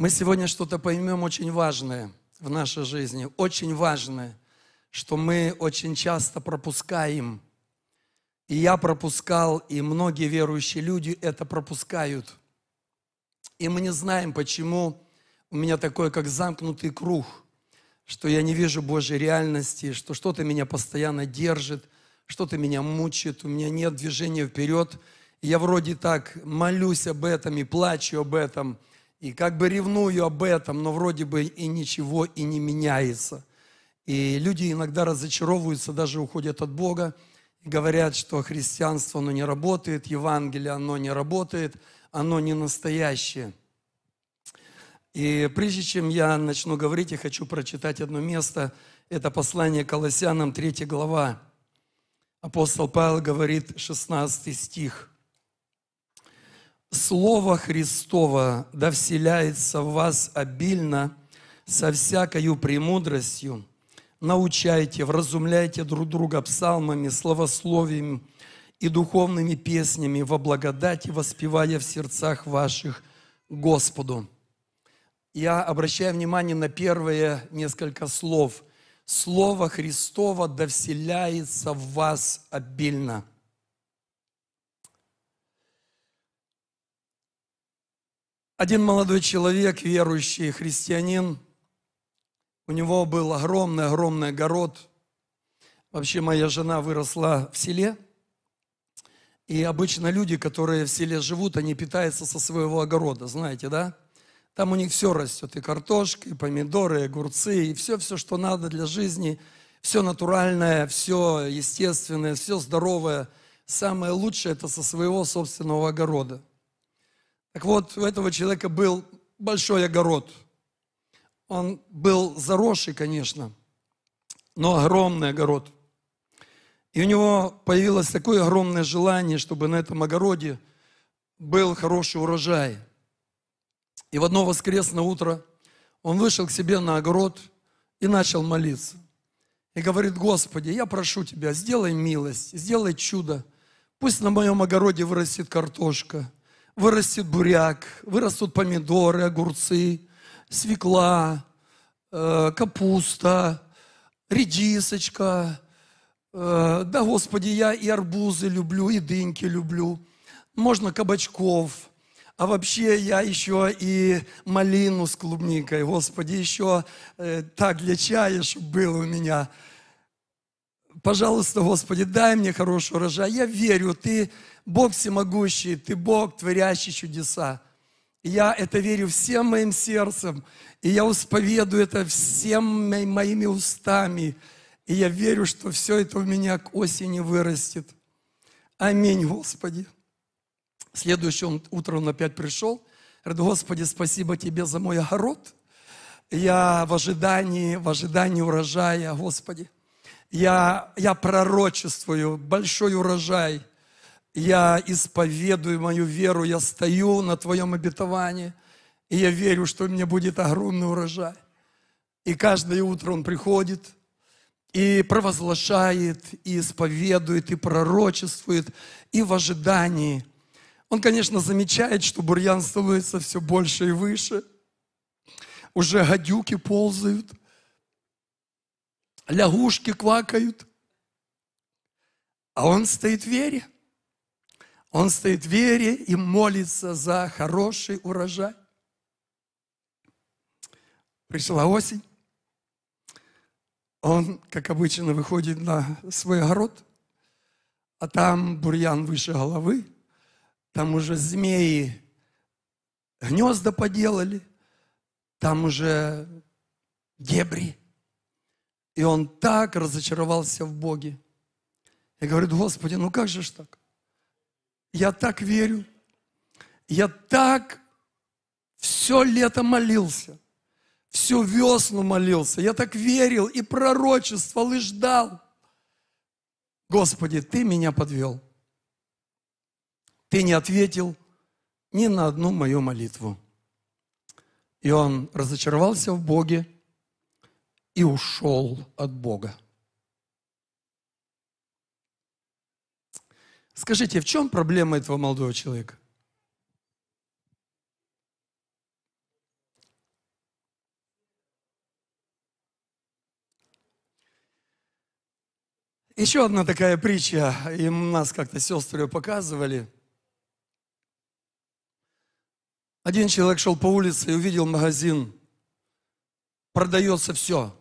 мы сегодня что-то поймем очень важное в нашей жизни, очень важное, что мы очень часто пропускаем. И я пропускал, и многие верующие люди это пропускают. И мы не знаем, почему у меня такой, как замкнутый круг, что я не вижу Божьей реальности, что что-то меня постоянно держит, что-то меня мучает, у меня нет движения вперед. я вроде так молюсь об этом и плачу об этом – и как бы ревную об этом, но вроде бы и ничего и не меняется. И люди иногда разочаровываются, даже уходят от Бога и говорят, что христианство, оно не работает, Евангелие, оно не работает, оно не настоящее. И прежде чем я начну говорить, я хочу прочитать одно место. Это послание Колоссянам, 3 глава. Апостол Павел говорит, 16 стих. Слово Христово да вселяется в вас обильно со всякою премудростью. Научайте, вразумляйте друг друга псалмами, словословиями и духовными песнями во благодати, воспевая в сердцах ваших Господу. Я обращаю внимание на первые несколько слов. Слово Христово да вселяется в вас обильно – Один молодой человек, верующий христианин, у него был огромный-огромный огород. Вообще моя жена выросла в селе. И обычно люди, которые в селе живут, они питаются со своего огорода, знаете, да? Там у них все растет, и картошка, и помидоры, и огурцы, и все-все, что надо для жизни. Все натуральное, все естественное, все здоровое. Самое лучшее – это со своего собственного огорода – так вот, у этого человека был большой огород. Он был заросший, конечно, но огромный огород. И у него появилось такое огромное желание, чтобы на этом огороде был хороший урожай. И в одно воскресное утро он вышел к себе на огород и начал молиться. И говорит, Господи, я прошу Тебя, сделай милость, сделай чудо. Пусть на моем огороде вырастет картошка – вырастет буряк, вырастут помидоры, огурцы, свекла, э, капуста, редисочка. Э, да, Господи, я и арбузы люблю, и дыньки люблю. Можно кабачков – а вообще я еще и малину с клубникой, Господи, еще э, так для чая, чтобы было у меня. Пожалуйста, Господи, дай мне хороший урожай. Я верю, Ты Бог всемогущий, Ты Бог, творящий чудеса. Я это верю всем моим сердцем, и я усповедую это всем моими устами. И я верю, что все это у меня к осени вырастет. Аминь, Господи. Следующее утро он опять пришел. Говорит, Господи, спасибо Тебе за мой огород. Я в ожидании, в ожидании урожая, Господи. Я, я пророчествую большой урожай. Я исповедую мою веру. Я стою на Твоем обетовании. И я верю, что у меня будет огромный урожай. И каждое утро он приходит и провозглашает, и исповедует, и пророчествует, и в ожидании. Он, конечно, замечает, что бурьян становится все больше и выше. Уже гадюки ползают – лягушки квакают. А он стоит в вере. Он стоит в вере и молится за хороший урожай. Пришла осень. Он, как обычно, выходит на свой огород, а там бурьян выше головы, там уже змеи гнезда поделали, там уже дебри, и он так разочаровался в Боге. И говорит, Господи, ну как же ж так? Я так верю. Я так все лето молился. Всю весну молился. Я так верил и пророчествовал, и ждал. Господи, Ты меня подвел. Ты не ответил ни на одну мою молитву. И он разочаровался в Боге, и ушел от Бога. Скажите, в чем проблема этого молодого человека? Еще одна такая притча, и нас как-то сестры ее показывали. Один человек шел по улице и увидел магазин. Продается все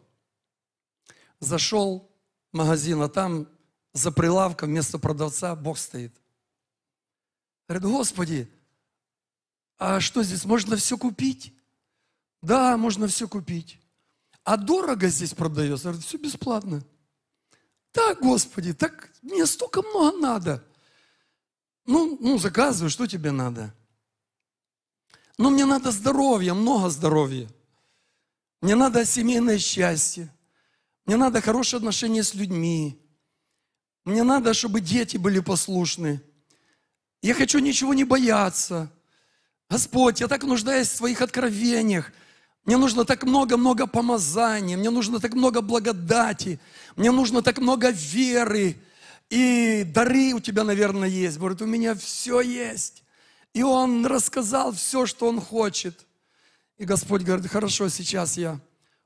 зашел в магазин, а там за прилавком вместо продавца Бог стоит. Говорит, Господи, а что здесь, можно все купить? Да, можно все купить. А дорого здесь продается? Говорит, все бесплатно. Да, Господи, так мне столько много надо. Ну, ну заказывай, что тебе надо? Ну, мне надо здоровья, много здоровья. Мне надо семейное счастье. Мне надо хорошие отношения с людьми. Мне надо, чтобы дети были послушны. Я хочу ничего не бояться. Господь, я так нуждаюсь в своих откровениях. Мне нужно так много-много помазания, мне нужно так много благодати, мне нужно так много веры. И дары у тебя, наверное, есть. Говорит, у меня все есть. И он рассказал все, что он хочет. И Господь говорит, хорошо, сейчас я.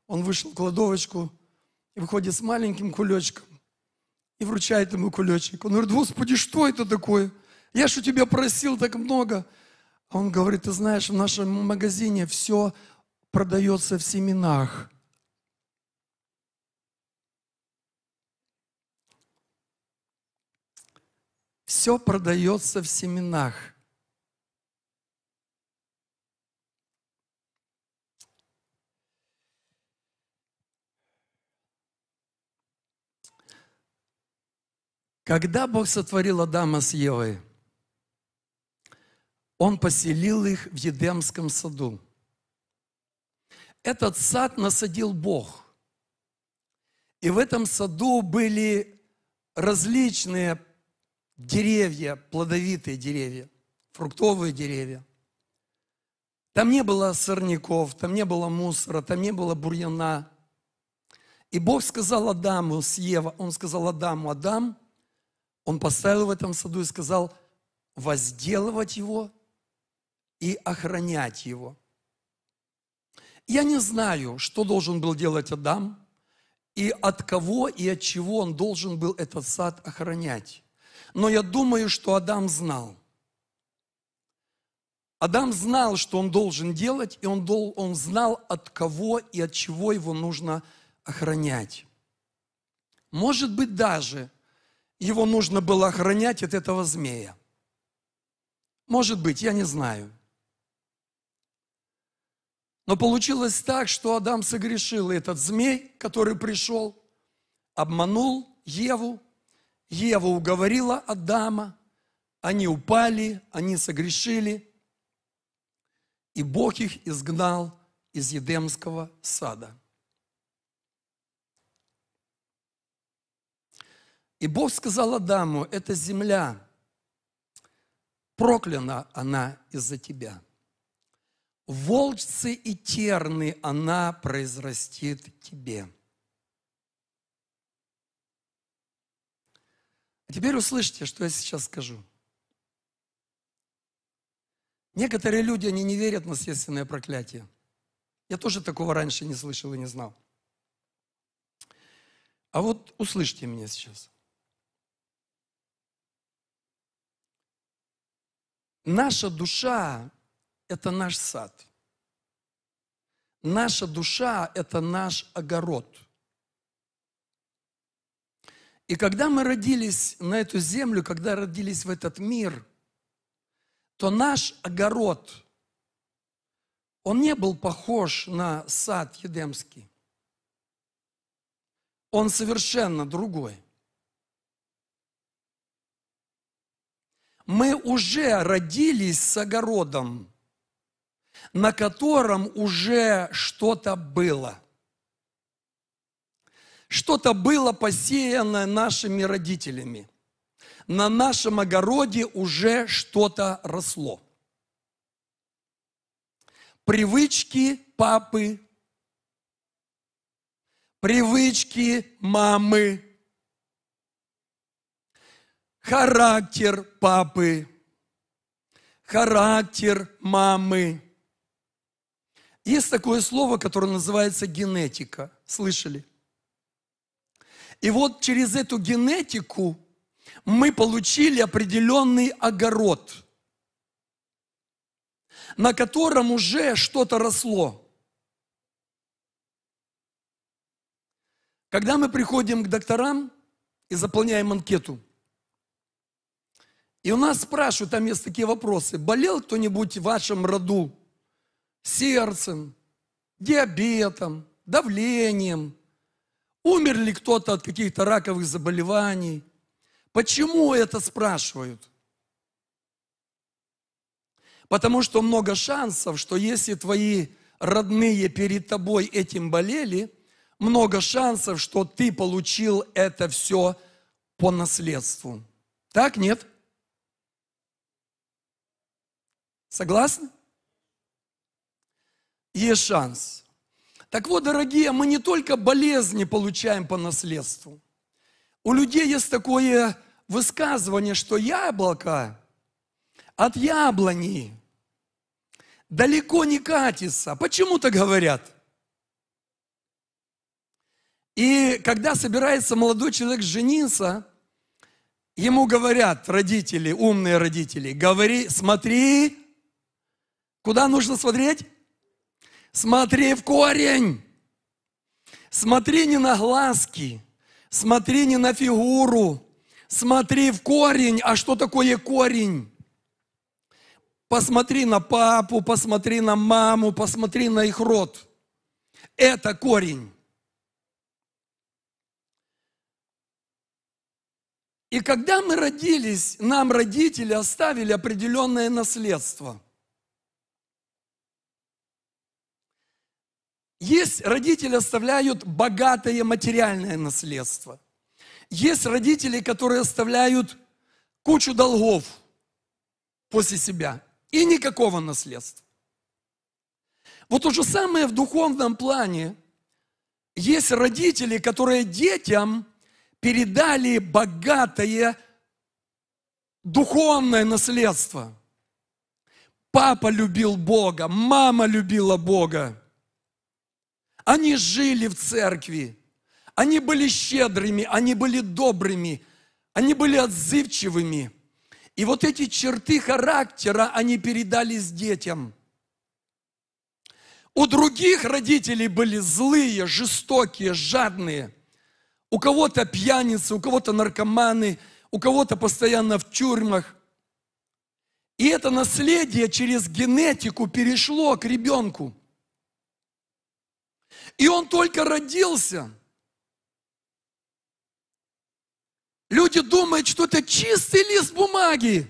Он вышел в кладовочку, и выходит с маленьким кулечком и вручает ему кулечек. Он говорит, Господи, что это такое? Я же у тебя просил так много. А он говорит, ты знаешь, в нашем магазине все продается в семенах. Все продается в семенах. Когда Бог сотворил Адама с Евой, Он поселил их в Едемском саду. Этот сад насадил Бог. И в этом саду были различные деревья, плодовитые деревья, фруктовые деревья. Там не было сорняков, там не было мусора, там не было бурьяна. И Бог сказал Адаму с Ева, он сказал Адаму, Адам – он поставил в этом саду и сказал возделывать его и охранять его. Я не знаю, что должен был делать Адам, и от кого и от чего он должен был этот сад охранять. Но я думаю, что Адам знал. Адам знал, что он должен делать, и он, дол, он знал, от кого и от чего его нужно охранять. Может быть, даже его нужно было охранять от этого змея. Может быть, я не знаю. Но получилось так, что Адам согрешил, и этот змей, который пришел, обманул Еву, Ева уговорила Адама, они упали, они согрешили, и Бог их изгнал из Едемского сада. И Бог сказал Адаму, эта земля, проклята она из-за тебя. Волчцы и терны она произрастит тебе. А теперь услышите, что я сейчас скажу. Некоторые люди, они не верят в наследственное проклятие. Я тоже такого раньше не слышал и не знал. А вот услышьте меня сейчас. Наша душа – это наш сад. Наша душа – это наш огород. И когда мы родились на эту землю, когда родились в этот мир, то наш огород, он не был похож на сад Едемский. Он совершенно другой. мы уже родились с огородом, на котором уже что-то было. Что-то было посеяно нашими родителями. На нашем огороде уже что-то росло. Привычки папы, привычки мамы, характер папы, характер мамы. Есть такое слово, которое называется генетика. Слышали? И вот через эту генетику мы получили определенный огород, на котором уже что-то росло. Когда мы приходим к докторам и заполняем анкету – и у нас спрашивают, там есть такие вопросы, болел кто-нибудь в вашем роду сердцем, диабетом, давлением? Умер ли кто-то от каких-то раковых заболеваний? Почему это спрашивают? Потому что много шансов, что если твои родные перед тобой этим болели, много шансов, что ты получил это все по наследству. Так, нет? Согласны? Есть шанс. Так вот, дорогие, мы не только болезни получаем по наследству. У людей есть такое высказывание, что яблоко от яблони далеко не катится. Почему то говорят? И когда собирается молодой человек жениться, ему говорят родители, умные родители, говори, смотри, Куда нужно смотреть? Смотри в корень. Смотри не на глазки, смотри не на фигуру, смотри в корень. А что такое корень? Посмотри на папу, посмотри на маму, посмотри на их род. Это корень. И когда мы родились, нам родители оставили определенное наследство – Есть родители оставляют богатое материальное наследство. Есть родители, которые оставляют кучу долгов после себя и никакого наследства. Вот то же самое в духовном плане. Есть родители, которые детям передали богатое духовное наследство. Папа любил Бога, мама любила Бога. Они жили в церкви, они были щедрыми, они были добрыми, они были отзывчивыми. И вот эти черты характера они передались детям. У других родителей были злые, жестокие, жадные. У кого-то пьяницы, у кого-то наркоманы, у кого-то постоянно в тюрьмах. И это наследие через генетику перешло к ребенку. И он только родился. Люди думают, что это чистый лист бумаги.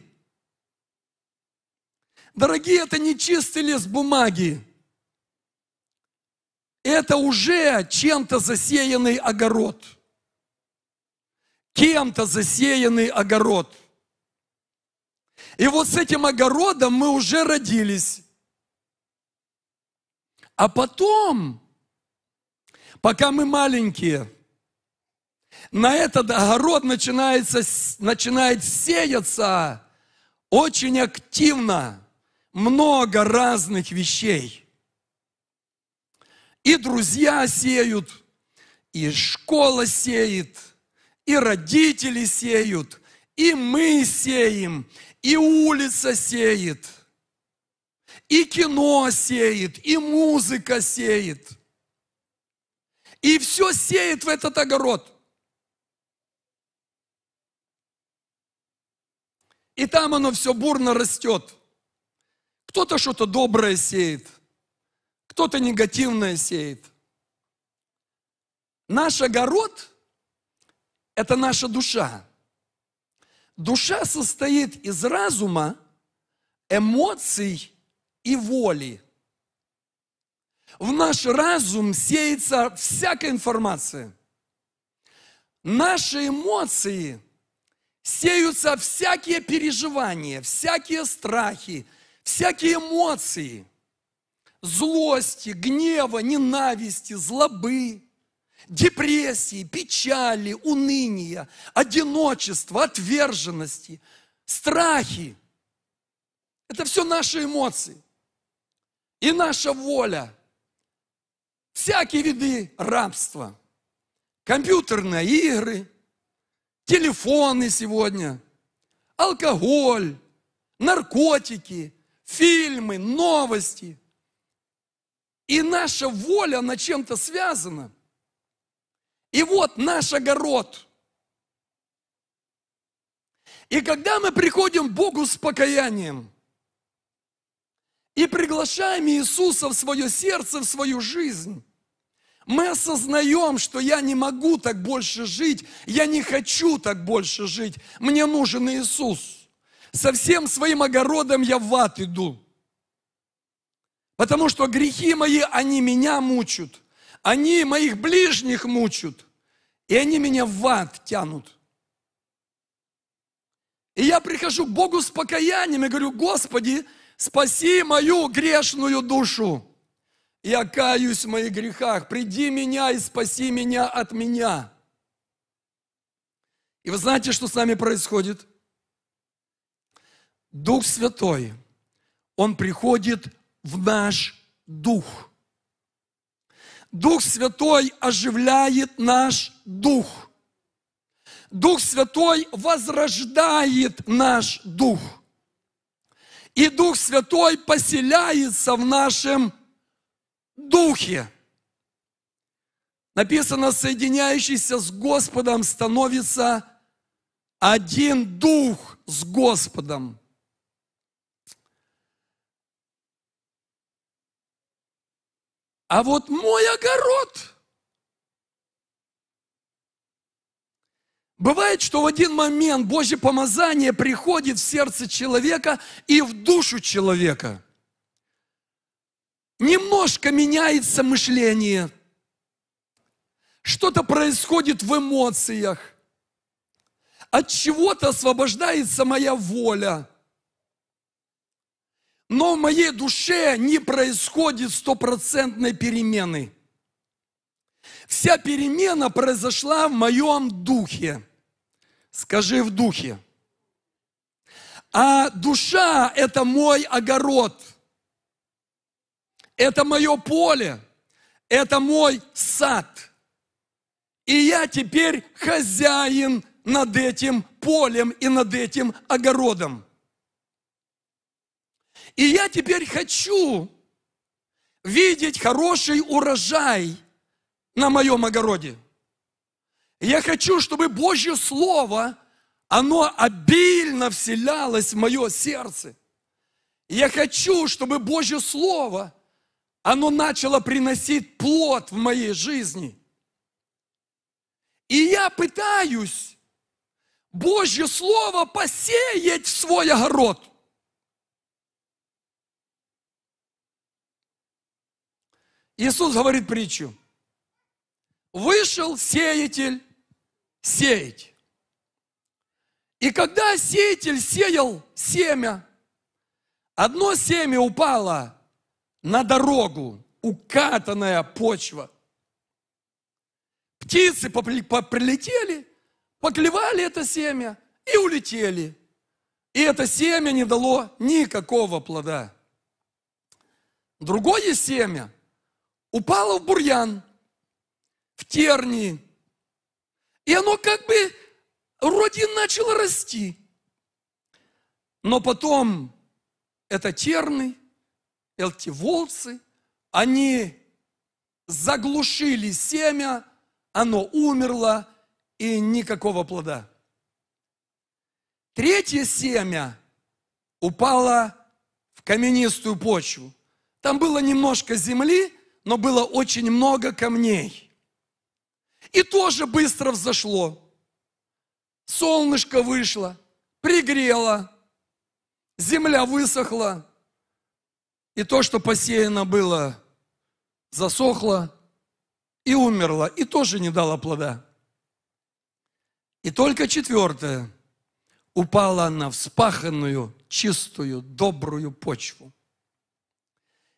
Дорогие, это не чистый лист бумаги. Это уже чем-то засеянный огород. Кем-то засеянный огород. И вот с этим огородом мы уже родились. А потом пока мы маленькие. На этот огород начинается, начинает сеяться очень активно много разных вещей. И друзья сеют, и школа сеет, и родители сеют, и мы сеем, и улица сеет, и кино сеет, и музыка сеет – и все сеет в этот огород. И там оно все бурно растет. Кто-то что-то доброе сеет, кто-то негативное сеет. Наш огород – это наша душа. Душа состоит из разума, эмоций и воли в наш разум сеется всякая информация. Наши эмоции сеются всякие переживания, всякие страхи, всякие эмоции злости, гнева, ненависти, злобы, депрессии, печали, уныния, одиночества, отверженности, страхи. Это все наши эмоции и наша воля – всякие виды рабства. Компьютерные игры, телефоны сегодня, алкоголь, наркотики, фильмы, новости. И наша воля, на чем-то связана. И вот наш огород. И когда мы приходим к Богу с покаянием – и приглашаем Иисуса в свое сердце, в свою жизнь. Мы осознаем, что я не могу так больше жить, я не хочу так больше жить, мне нужен Иисус. Со всем своим огородом я в ад иду, потому что грехи мои, они меня мучают, они моих ближних мучают, и они меня в ад тянут. И я прихожу к Богу с покаянием и говорю, Господи, спаси мою грешную душу. Я каюсь в моих грехах. Приди меня и спаси меня от меня. И вы знаете, что с нами происходит? Дух Святой, Он приходит в наш дух. Дух Святой оживляет наш дух. Дух Святой возрождает наш дух. И Дух Святой поселяется в нашем духе. Написано, соединяющийся с Господом становится один дух с Господом. А вот мой огород – Бывает, что в один момент Божье помазание приходит в сердце человека и в душу человека. Немножко меняется мышление. Что-то происходит в эмоциях. От чего-то освобождается моя воля. Но в моей душе не происходит стопроцентной перемены. Вся перемена произошла в моем духе скажи в духе. А душа – это мой огород, это мое поле, это мой сад. И я теперь хозяин над этим полем и над этим огородом. И я теперь хочу видеть хороший урожай на моем огороде я хочу, чтобы Божье Слово, оно обильно вселялось в мое сердце. я хочу, чтобы Божье Слово, оно начало приносить плод в моей жизни. И я пытаюсь Божье Слово посеять в свой огород. Иисус говорит притчу. Вышел сеятель сеять. И когда сеятель сеял семя, одно семя упало на дорогу, укатанная почва. Птицы прилетели, поклевали это семя и улетели. И это семя не дало никакого плода. Другое семя упало в бурьян, в тернии, и оно как бы вроде начало расти. Но потом это терны, эти волцы, они заглушили семя, оно умерло, и никакого плода. Третье семя упало в каменистую почву. Там было немножко земли, но было очень много камней. И тоже быстро взошло. Солнышко вышло, пригрело, земля высохла. И то, что посеяно было, засохло и умерло, и тоже не дало плода. И только четвертое упала на вспаханную, чистую, добрую почву.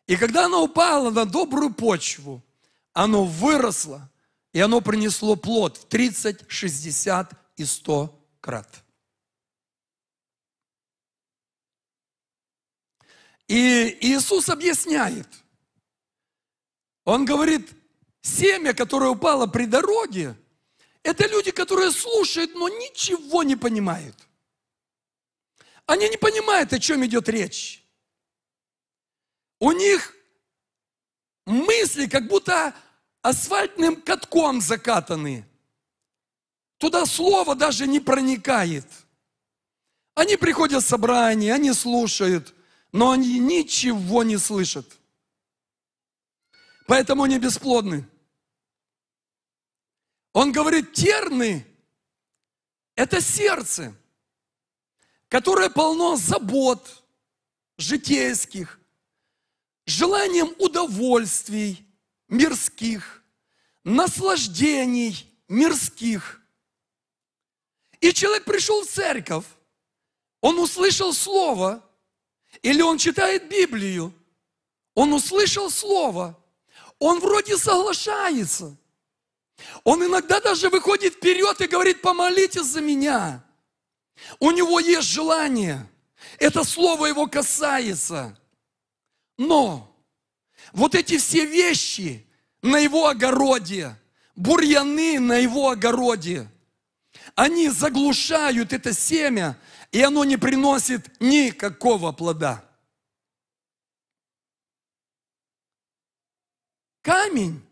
И когда она упала на добрую почву, оно выросло, и оно принесло плод в 30, 60 и 100 крат. И Иисус объясняет. Он говорит, семя, которое упало при дороге, это люди, которые слушают, но ничего не понимают. Они не понимают, о чем идет речь. У них мысли как будто асфальтным катком закатаны. Туда слово даже не проникает. Они приходят в собрание, они слушают, но они ничего не слышат. Поэтому они бесплодны. Он говорит, терны – это сердце, которое полно забот житейских, желанием удовольствий, мирских, наслаждений мирских. И человек пришел в церковь, он услышал слово, или он читает Библию, он услышал слово, он вроде соглашается. Он иногда даже выходит вперед и говорит, помолитесь за меня. У него есть желание. Это слово его касается. Но вот эти все вещи на его огороде, бурьяны на его огороде, они заглушают это семя, и оно не приносит никакого плода. Камень.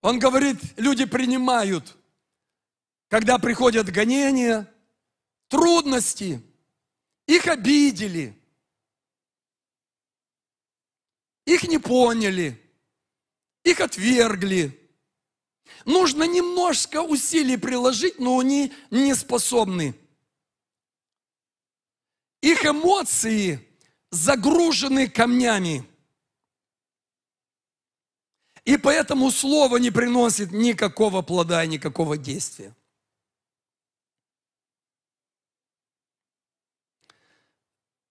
Он говорит, люди принимают, когда приходят гонения, трудности, их обидели – их не поняли, их отвергли. Нужно немножко усилий приложить, но они не способны. Их эмоции загружены камнями. И поэтому слово не приносит никакого плода и никакого действия.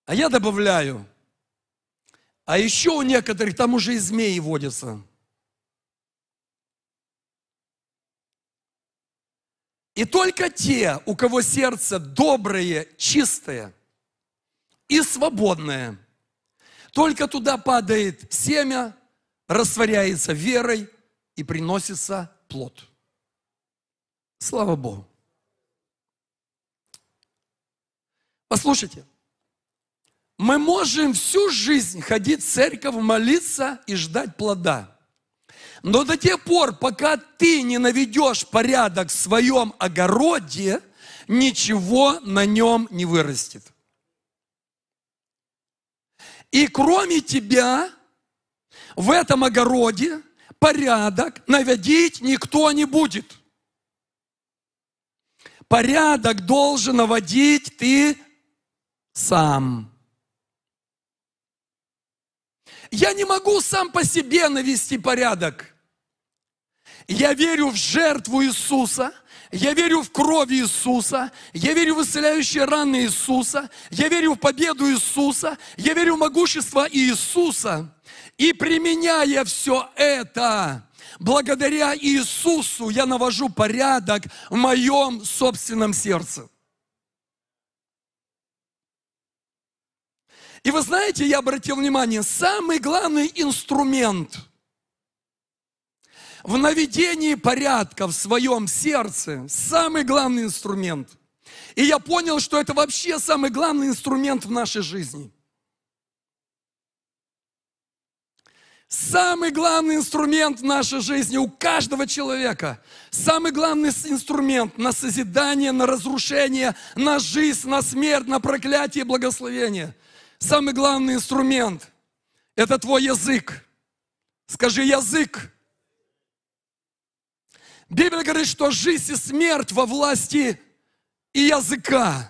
А я добавляю, а еще у некоторых там уже и змеи водятся. И только те, у кого сердце доброе, чистое и свободное, только туда падает семя, растворяется верой и приносится плод. Слава Богу. Послушайте, мы можем всю жизнь ходить в церковь, молиться и ждать плода. Но до тех пор, пока ты не наведешь порядок в своем огороде, ничего на нем не вырастет. И кроме тебя в этом огороде порядок наводить никто не будет. Порядок должен наводить ты сам. Я не могу сам по себе навести порядок. Я верю в жертву Иисуса – я верю в кровь Иисуса. Я верю в исцеляющие раны Иисуса. Я верю в победу Иисуса. Я верю в могущество Иисуса. И применяя все это, благодаря Иисусу я навожу порядок в моем собственном сердце. И вы знаете, я обратил внимание, самый главный инструмент в наведении порядка в своем сердце, самый главный инструмент. И я понял, что это вообще самый главный инструмент в нашей жизни. Самый главный инструмент в нашей жизни у каждого человека. Самый главный инструмент на созидание, на разрушение, на жизнь, на смерть, на проклятие и благословение – Самый главный инструмент – это твой язык. Скажи язык. Библия говорит, что жизнь и смерть во власти и языка.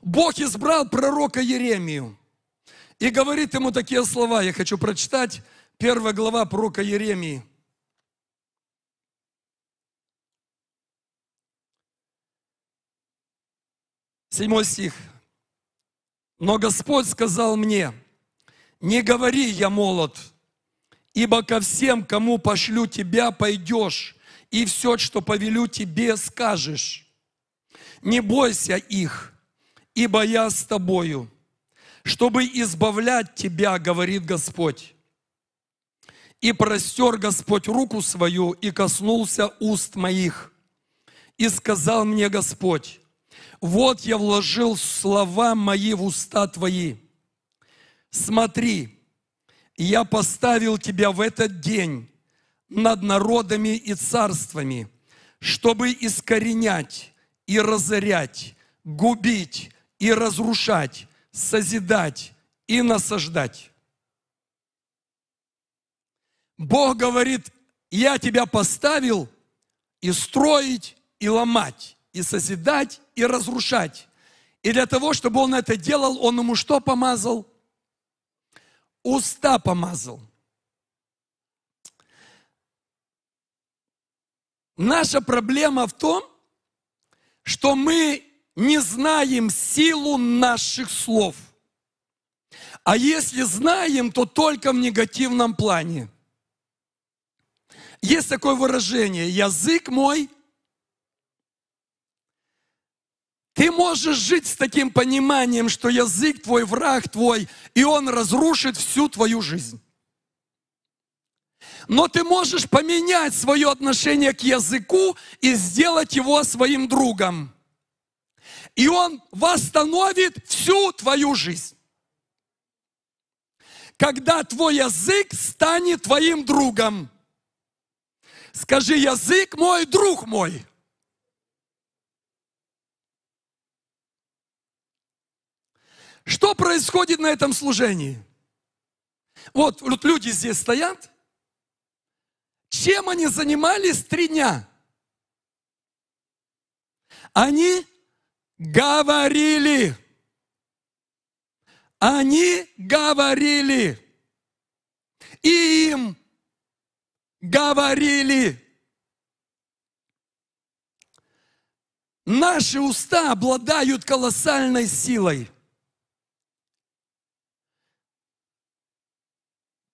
Бог избрал пророка Еремию и говорит ему такие слова. Я хочу прочитать первая глава пророка Еремии. Седьмой стих. Но Господь сказал мне, не говори, я молод, ибо ко всем, кому пошлю тебя, пойдешь, и все, что повелю тебе, скажешь. Не бойся их, ибо я с тобою, чтобы избавлять тебя, говорит Господь. И простер Господь руку свою и коснулся уст моих. И сказал мне Господь, «Вот я вложил слова мои в уста твои. Смотри, я поставил тебя в этот день над народами и царствами, чтобы искоренять и разорять, губить и разрушать, созидать и насаждать». Бог говорит, я тебя поставил и строить, и ломать и созидать, и разрушать. И для того, чтобы он это делал, он ему что помазал? Уста помазал. Наша проблема в том, что мы не знаем силу наших слов. А если знаем, то только в негативном плане. Есть такое выражение, язык мой – Ты можешь жить с таким пониманием, что язык твой, враг твой, и он разрушит всю твою жизнь. Но ты можешь поменять свое отношение к языку и сделать его своим другом. И он восстановит всю твою жизнь. Когда твой язык станет твоим другом. Скажи, язык мой, друг мой. Что происходит на этом служении? Вот, вот люди здесь стоят. Чем они занимались три дня? Они говорили. Они говорили. И им говорили. Наши уста обладают колоссальной силой –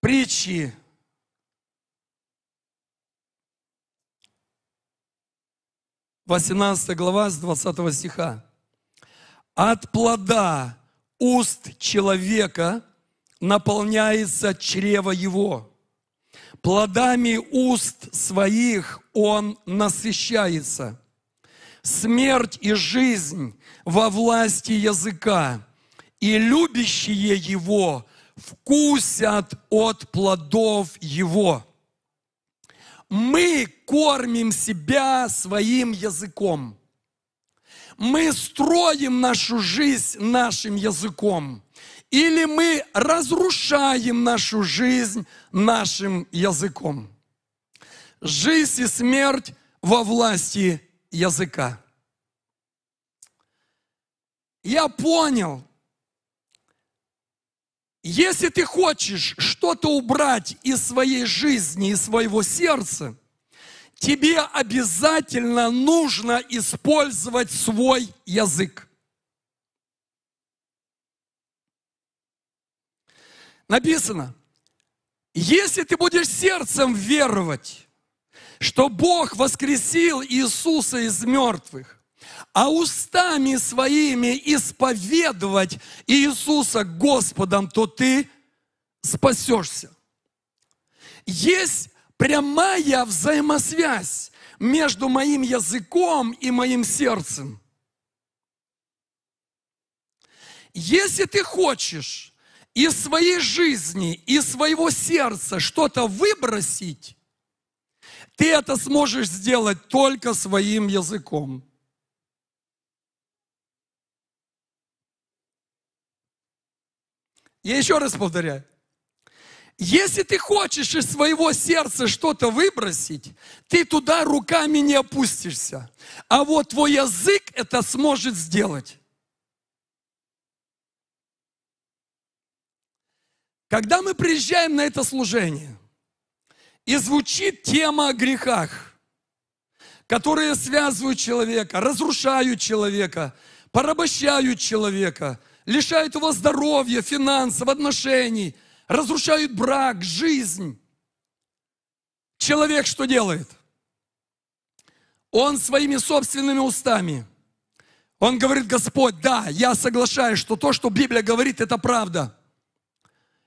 притчи. Восемнадцатая глава с 20 стиха. От плода уст человека наполняется чрево его. Плодами уст своих он насыщается. Смерть и жизнь во власти языка, и любящие его вкусят от плодов его. Мы кормим себя своим языком. Мы строим нашу жизнь нашим языком. Или мы разрушаем нашу жизнь нашим языком. Жизнь и смерть во власти языка. Я понял, если ты хочешь что-то убрать из своей жизни, из своего сердца, тебе обязательно нужно использовать свой язык. Написано, если ты будешь сердцем веровать, что Бог воскресил Иисуса из мертвых, а устами своими исповедовать Иисуса Господом, то ты спасешься. Есть прямая взаимосвязь между моим языком и моим сердцем. Если ты хочешь из своей жизни, из своего сердца что-то выбросить, ты это сможешь сделать только своим языком. Я еще раз повторяю. Если ты хочешь из своего сердца что-то выбросить, ты туда руками не опустишься. А вот твой язык это сможет сделать. Когда мы приезжаем на это служение, и звучит тема о грехах, которые связывают человека, разрушают человека, порабощают человека – лишают его здоровья, финансов, отношений, разрушают брак, жизнь. Человек что делает? Он своими собственными устами. Он говорит, Господь, да, я соглашаюсь, что то, что Библия говорит, это правда.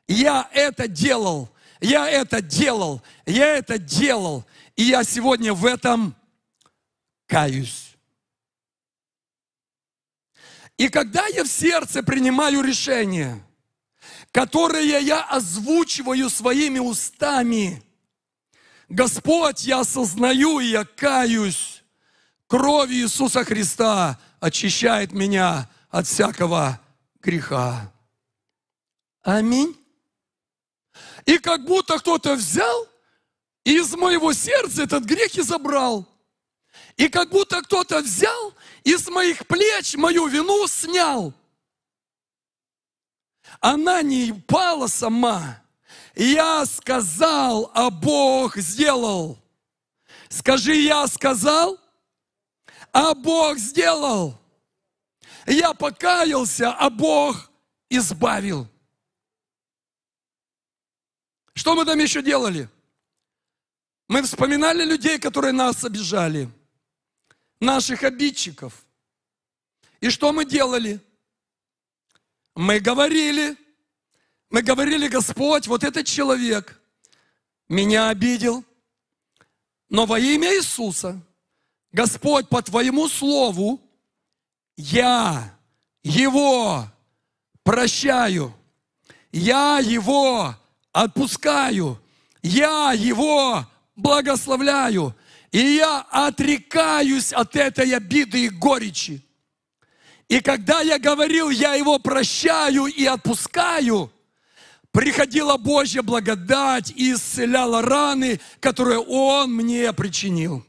Я это делал, я это делал, я это делал, и я сегодня в этом каюсь. И когда я в сердце принимаю решение, которое я озвучиваю своими устами, Господь, я осознаю и я каюсь, кровь Иисуса Христа очищает меня от всякого греха. Аминь. И как будто кто-то взял и из моего сердца этот грех и забрал – и как будто кто-то взял и с моих плеч мою вину снял. Она не упала сама. Я сказал, а Бог сделал. Скажи, я сказал, а Бог сделал. Я покаялся, а Бог избавил. Что мы там еще делали? Мы вспоминали людей, которые нас обижали наших обидчиков. И что мы делали? Мы говорили, мы говорили, Господь, вот этот человек меня обидел, но во имя Иисуса, Господь, по Твоему Слову, я его прощаю, я его отпускаю, я его благословляю, и я отрекаюсь от этой обиды и горечи. И когда я говорил, я его прощаю и отпускаю, приходила Божья благодать и исцеляла раны, которые он мне причинил.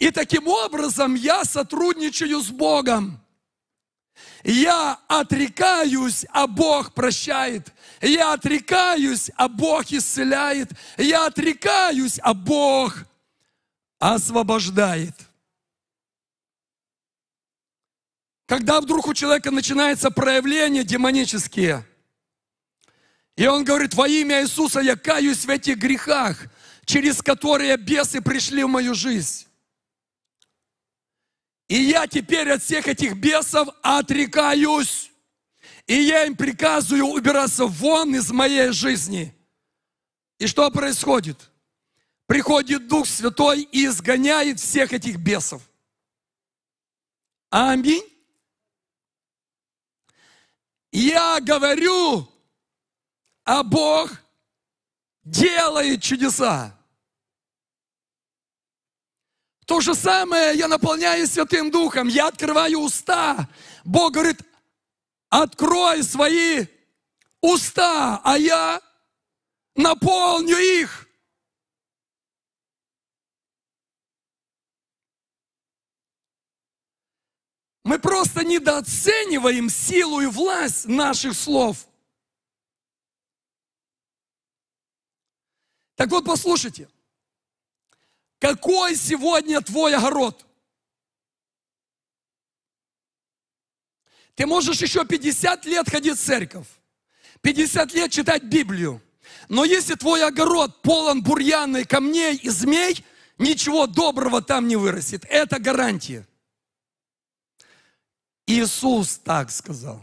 И таким образом я сотрудничаю с Богом. Я отрекаюсь, а Бог прощает. Я отрекаюсь, а Бог исцеляет. Я отрекаюсь, а Бог освобождает. Когда вдруг у человека начинается проявление демонические, и он говорит, во имя Иисуса я каюсь в этих грехах, через которые бесы пришли в мою жизнь. И я теперь от всех этих бесов отрекаюсь. И я им приказываю убираться вон из моей жизни. И что происходит? Приходит Дух Святой и изгоняет всех этих бесов. Аминь. Я говорю, а Бог делает чудеса. То же самое я наполняюсь Святым Духом, я открываю уста. Бог говорит, открой свои уста, а я наполню их. Мы просто недооцениваем силу и власть наших слов. Так вот, послушайте – какой сегодня твой огород? Ты можешь еще 50 лет ходить в церковь, 50 лет читать Библию. Но если твой огород полон бурьяны, камней и змей, ничего доброго там не вырастет. Это гарантия. Иисус так сказал.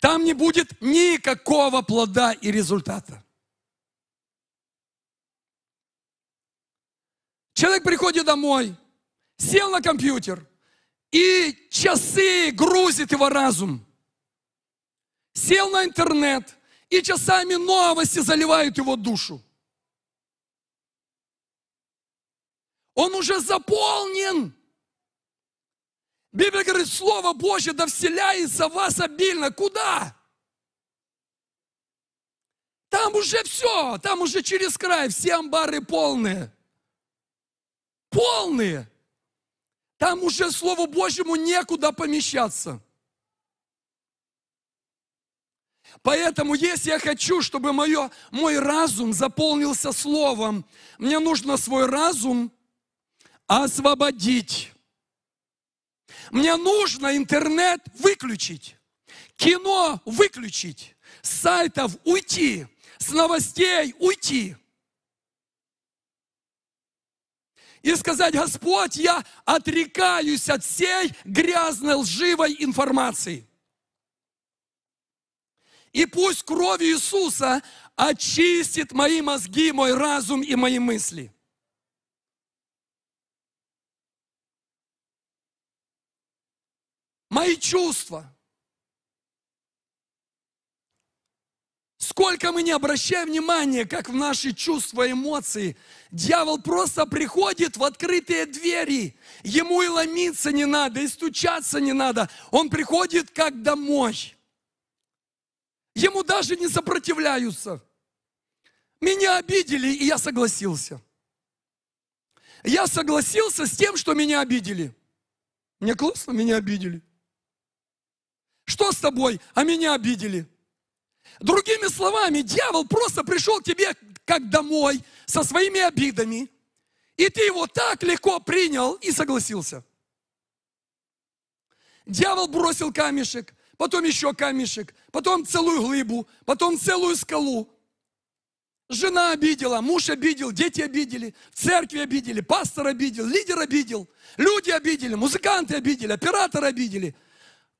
Там не будет никакого плода и результата. Человек приходит домой, сел на компьютер и часы грузит его разум. Сел на интернет и часами новости заливают его душу. Он уже заполнен. Библия говорит, Слово Божье да вселяется в вас обильно. Куда? Там уже все, там уже через край, все амбары полные полные. Там уже Слову Божьему некуда помещаться. Поэтому, если я хочу, чтобы мое, мой разум заполнился Словом, мне нужно свой разум освободить. Мне нужно интернет выключить, кино выключить, с сайтов уйти, с новостей уйти. и сказать, Господь, я отрекаюсь от всей грязной, лживой информации. И пусть кровь Иисуса очистит мои мозги, мой разум и мои мысли. Мои чувства – Сколько мы не обращаем внимания, как в наши чувства, эмоции, дьявол просто приходит в открытые двери. Ему и ломиться не надо, и стучаться не надо. Он приходит как домой. Ему даже не сопротивляются. Меня обидели, и я согласился. Я согласился с тем, что меня обидели. Мне классно, меня обидели. Что с тобой? А меня обидели. Другими словами, дьявол просто пришел к тебе как домой со своими обидами, и ты его так легко принял и согласился. Дьявол бросил камешек, потом еще камешек, потом целую глыбу, потом целую скалу. Жена обидела, муж обидел, дети обидели, в церкви обидели, пастор обидел, лидер обидел, люди обидели, музыканты обидели, оператор обидели.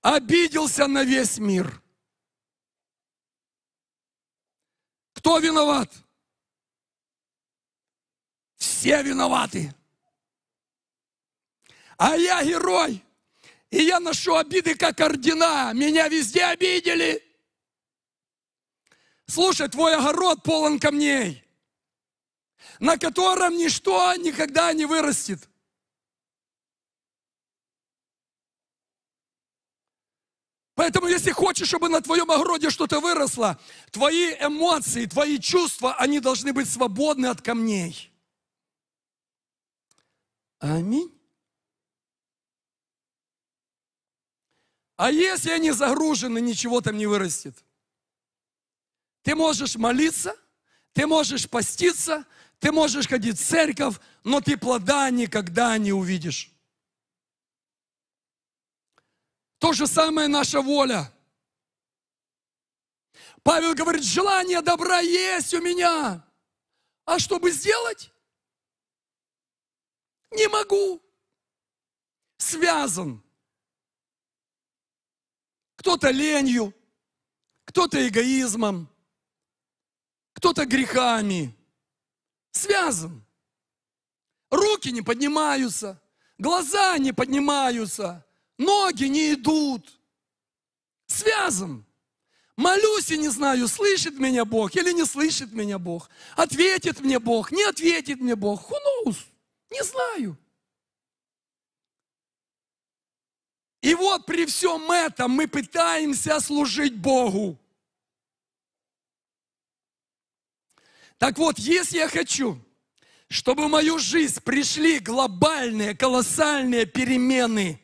Обиделся на весь мир – Кто виноват? Все виноваты. А я герой. И я ношу обиды, как ордена. Меня везде обидели. Слушай, твой огород полон камней, на котором ничто никогда не вырастет. Поэтому, если хочешь, чтобы на твоем огороде что-то выросло, твои эмоции, твои чувства, они должны быть свободны от камней. Аминь. А если они загружены, ничего там не вырастет. Ты можешь молиться, ты можешь поститься, ты можешь ходить в церковь, но ты плода никогда не увидишь. То же самое наша воля. Павел говорит, желание добра есть у меня. А чтобы сделать? Не могу. Связан. Кто-то ленью, кто-то эгоизмом, кто-то грехами. Связан. Руки не поднимаются, глаза не поднимаются, Ноги не идут. Связан. Молюсь и не знаю, слышит меня Бог или не слышит меня Бог. Ответит мне Бог, не ответит мне Бог. Who knows? Не знаю. И вот при всем этом мы пытаемся служить Богу. Так вот, если я хочу, чтобы в мою жизнь пришли глобальные, колоссальные перемены –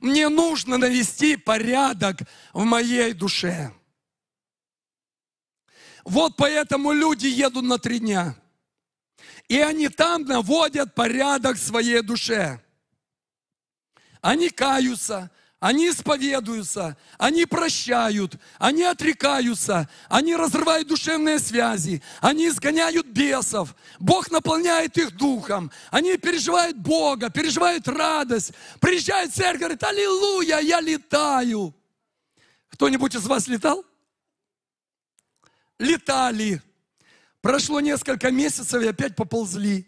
мне нужно навести порядок в моей душе. Вот поэтому люди едут на три дня. И они там наводят порядок в своей душе. Они каются, они исповедуются, они прощают, они отрекаются, они разрывают душевные связи, они изгоняют бесов, Бог наполняет их духом, они переживают Бога, переживают радость, приезжают в церковь, говорит, аллилуйя, я летаю. Кто-нибудь из вас летал? Летали. Прошло несколько месяцев и опять поползли.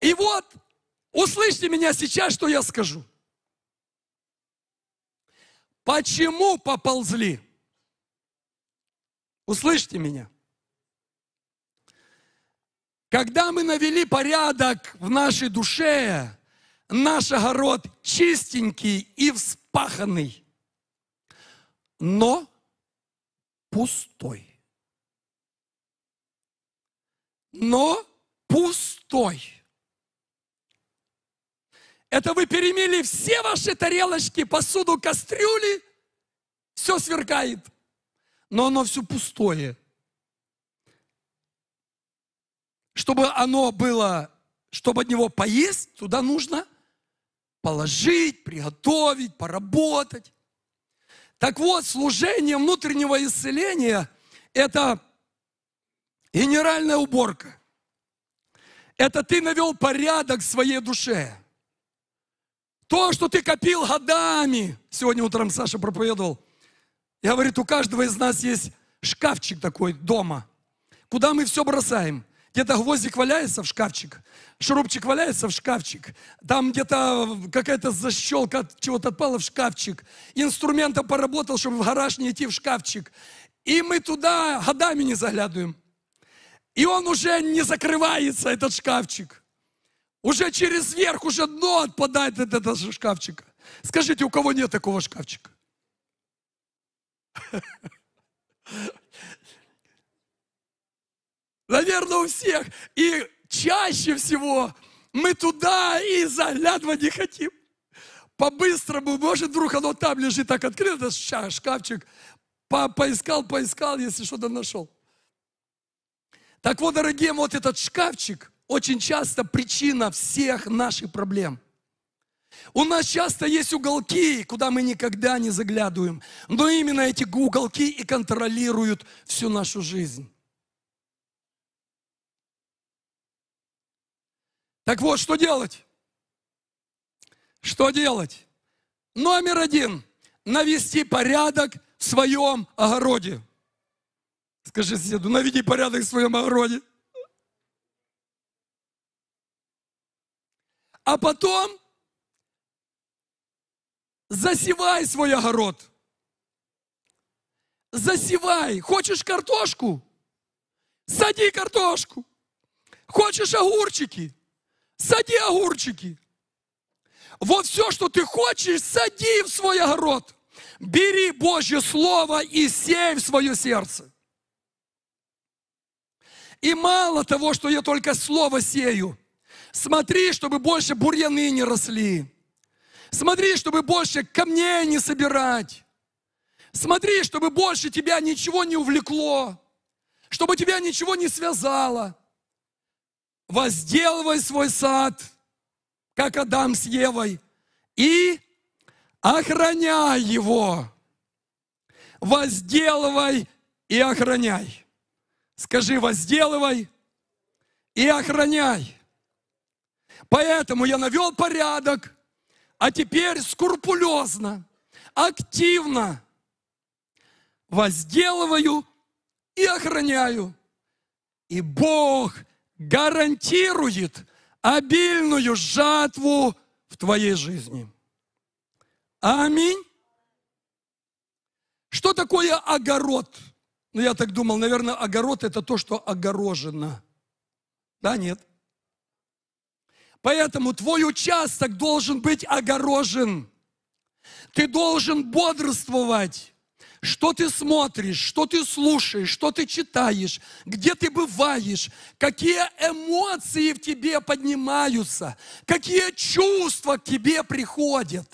И вот Услышьте меня сейчас, что я скажу. Почему поползли? Услышьте меня. Когда мы навели порядок в нашей душе, наш огород чистенький и вспаханный, но пустой. Но пустой. Это вы перемели все ваши тарелочки, посуду, кастрюли, все сверкает, но оно все пустое. Чтобы оно было, чтобы от него поесть, туда нужно положить, приготовить, поработать. Так вот, служение внутреннего исцеления – это генеральная уборка. Это ты навел порядок в своей душе – то, что ты копил годами. Сегодня утром Саша проповедовал. Я говорит, у каждого из нас есть шкафчик такой дома, куда мы все бросаем. Где-то гвоздик валяется в шкафчик, шурупчик валяется в шкафчик, там где-то какая-то защелка от чего-то отпала в шкафчик, инструментом поработал, чтобы в гараж не идти в шкафчик. И мы туда годами не заглядываем. И он уже не закрывается, этот шкафчик. Уже через верх, уже дно отпадает от этого шкафчика. Скажите, у кого нет такого шкафчика? Наверное, у всех. И чаще всего мы туда и заглядывать не хотим. По-быстрому, может, вдруг оно там лежит, так открыто, шкафчик. поискал, поискал, если что-то нашел. Так вот, дорогие, вот этот шкафчик, очень часто причина всех наших проблем. У нас часто есть уголки, куда мы никогда не заглядываем, но именно эти уголки и контролируют всю нашу жизнь. Так вот, что делать? Что делать? Номер один – навести порядок в своем огороде. Скажи соседу, наведи порядок в своем огороде. а потом засевай свой огород. Засевай. Хочешь картошку? Сади картошку. Хочешь огурчики? Сади огурчики. Вот все, что ты хочешь, сади в свой огород. Бери Божье Слово и сей в свое сердце. И мало того, что я только Слово сею, Смотри, чтобы больше бурьяны не росли. Смотри, чтобы больше камней не собирать. Смотри, чтобы больше тебя ничего не увлекло, чтобы тебя ничего не связало. Возделывай свой сад, как Адам с Евой, и охраняй его. Возделывай и охраняй. Скажи, возделывай и охраняй. Поэтому я навел порядок, а теперь скрупулезно, активно возделываю и охраняю. И Бог гарантирует обильную жатву в твоей жизни. Аминь. Что такое огород? Ну, я так думал, наверное, огород – это то, что огорожено. Да, нет. Поэтому твой участок должен быть огорожен. Ты должен бодрствовать. Что ты смотришь, что ты слушаешь, что ты читаешь, где ты бываешь, какие эмоции в тебе поднимаются, какие чувства к тебе приходят.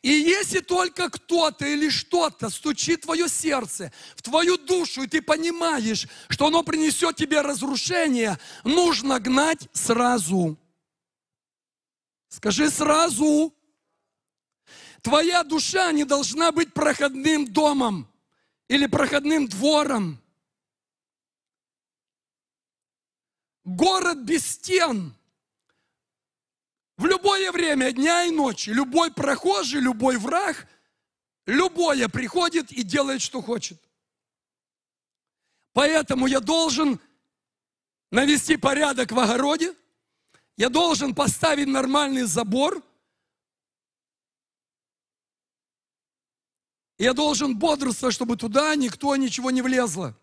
И если только кто-то или что-то стучит в твое сердце, в твою душу, и ты понимаешь, что оно принесет тебе разрушение, нужно гнать сразу. Скажи сразу. Твоя душа не должна быть проходным домом или проходным двором. Город без стен. В любое время дня и ночи, любой прохожий, любой враг, любое приходит и делает, что хочет. Поэтому я должен навести порядок в огороде, я должен поставить нормальный забор. Я должен бодрствовать, чтобы туда никто ничего не влезло.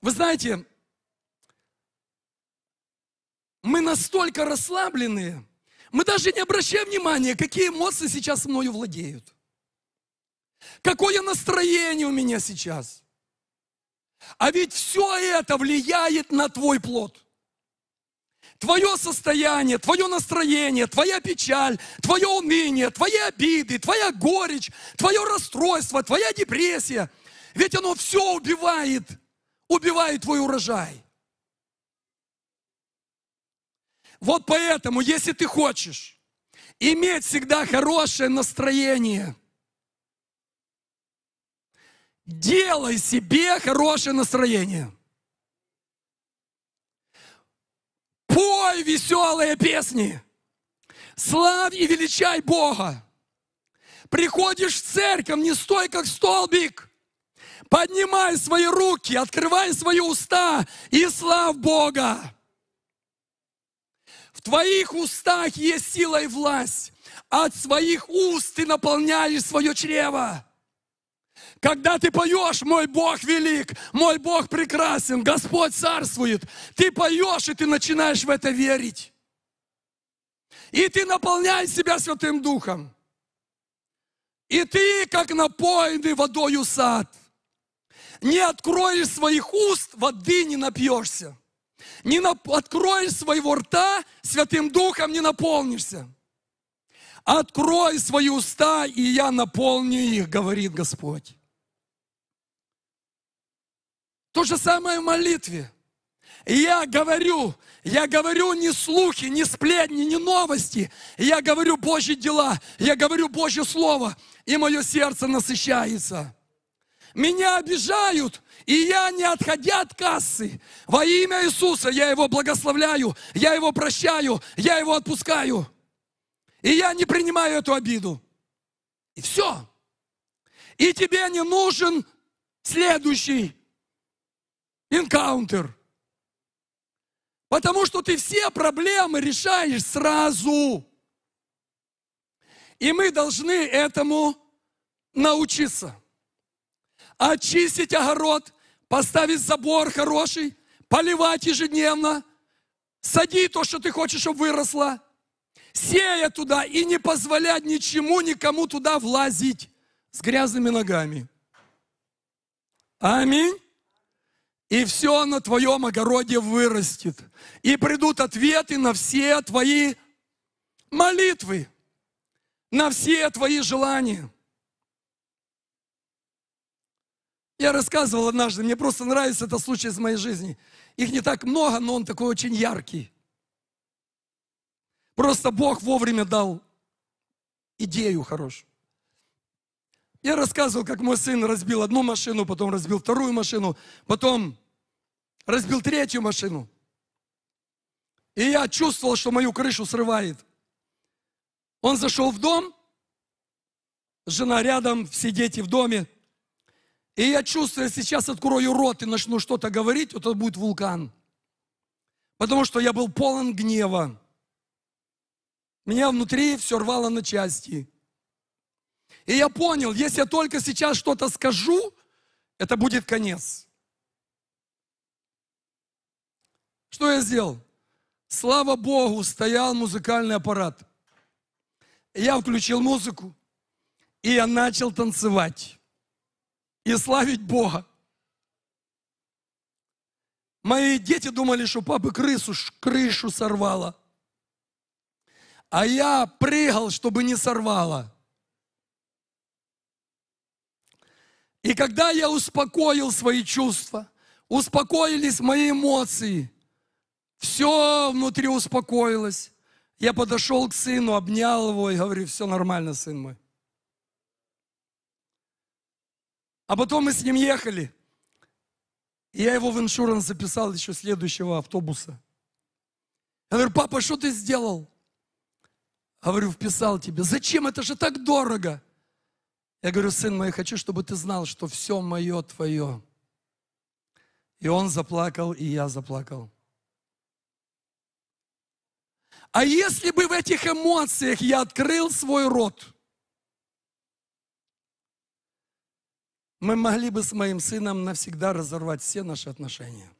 Вы знаете, мы настолько расслабленные, мы даже не обращаем внимания, какие эмоции сейчас мною владеют. Какое настроение у меня сейчас. А ведь все это влияет на твой плод твое состояние, твое настроение, твоя печаль, твое уныние, твои обиды, твоя горечь, твое расстройство, твоя депрессия. Ведь оно все убивает, убивает твой урожай. Вот поэтому, если ты хочешь иметь всегда хорошее настроение, делай себе хорошее настроение – Пой веселые песни. Славь и величай Бога. Приходишь в церковь, не стой как столбик. Поднимай свои руки, открывай свои уста и славь Бога. В твоих устах есть сила и власть. От своих уст ты наполняешь свое чрево. Когда ты поешь, мой Бог велик, мой Бог прекрасен, Господь царствует, ты поешь, и ты начинаешь в это верить. И ты наполняешь себя Святым Духом. И ты, как напоенный водою сад, не откроешь своих уст, воды не напьешься. Не нап... откроешь своего рта, Святым Духом не наполнишься. Открой свои уста, и я наполню их, говорит Господь. То же самое в молитве. И я говорю, я говорю не слухи, не сплетни, не новости. Я говорю Божьи дела, я говорю Божье Слово, и мое сердце насыщается. Меня обижают, и я, не отходя от кассы, во имя Иисуса я его благословляю, я его прощаю, я его отпускаю. И я не принимаю эту обиду. И все. И тебе не нужен следующий Энкаунтер. Потому что ты все проблемы решаешь сразу. И мы должны этому научиться. Очистить огород, поставить забор хороший, поливать ежедневно, сади то, что ты хочешь, чтобы выросло, сея туда и не позволять ничему, никому туда влазить с грязными ногами. Аминь и все на твоем огороде вырастет. И придут ответы на все твои молитвы, на все твои желания. Я рассказывал однажды, мне просто нравится этот случай из моей жизни. Их не так много, но он такой очень яркий. Просто Бог вовремя дал идею хорошую. Я рассказывал, как мой сын разбил одну машину, потом разбил вторую машину, потом разбил третью машину. И я чувствовал, что мою крышу срывает. Он зашел в дом, жена рядом, все дети в доме. И я чувствую, сейчас открою рот и начну что-то говорить, вот это будет вулкан. Потому что я был полон гнева. Меня внутри все рвало на части. И я понял, если я только сейчас что-то скажу, это будет конец. Что я сделал? Слава Богу, стоял музыкальный аппарат. Я включил музыку, и я начал танцевать и славить Бога. Мои дети думали, что папы крысу, крышу сорвало. А я прыгал, чтобы не сорвало. И когда я успокоил свои чувства, успокоились мои эмоции, все внутри успокоилось, я подошел к сыну, обнял его и говорю, все нормально, сын мой. А потом мы с ним ехали. И я его в иншуранс записал еще следующего автобуса. Я говорю, папа, что ты сделал? говорю, вписал тебе. Зачем? Это же так дорого. Я говорю, сын мой, хочу, чтобы ты знал, что все мое твое. И он заплакал, и я заплакал. А если бы в этих эмоциях я открыл свой рот, мы могли бы с моим сыном навсегда разорвать все наши отношения.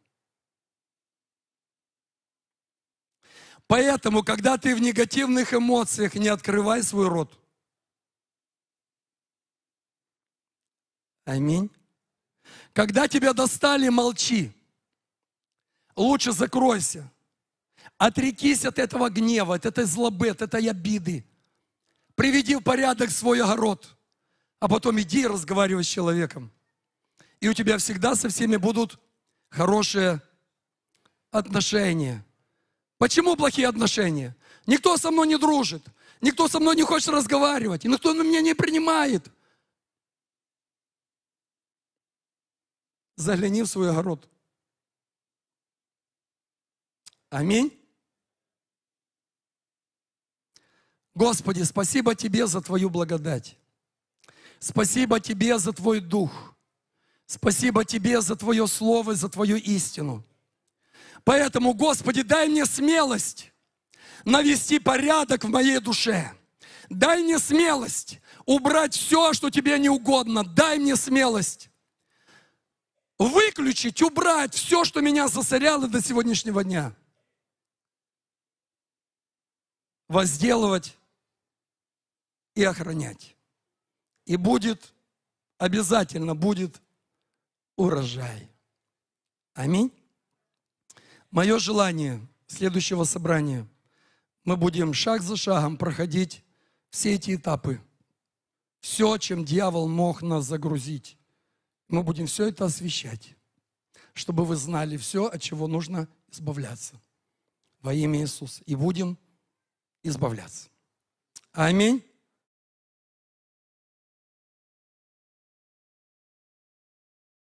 Поэтому, когда ты в негативных эмоциях, не открывай свой рот – Аминь. Когда тебя достали, молчи. Лучше закройся. Отрекись от этого гнева, от этой злобы, от этой обиды. Приведи в порядок свой огород. А потом иди и разговаривай с человеком. И у тебя всегда со всеми будут хорошие отношения. Почему плохие отношения? Никто со мной не дружит. Никто со мной не хочет разговаривать. Никто на меня не принимает. загляни в свой огород. Аминь. Господи, спасибо Тебе за Твою благодать. Спасибо Тебе за Твой Дух. Спасибо Тебе за Твое Слово, за Твою истину. Поэтому, Господи, дай мне смелость навести порядок в моей душе. Дай мне смелость убрать все, что Тебе не угодно. Дай мне смелость выключить, убрать все, что меня засоряло до сегодняшнего дня. Возделывать и охранять. И будет, обязательно будет урожай. Аминь. Мое желание следующего собрания, мы будем шаг за шагом проходить все эти этапы. Все, чем дьявол мог нас загрузить. Мы будем все это освещать, чтобы вы знали все, от чего нужно избавляться. Во имя Иисуса. И будем избавляться. Аминь.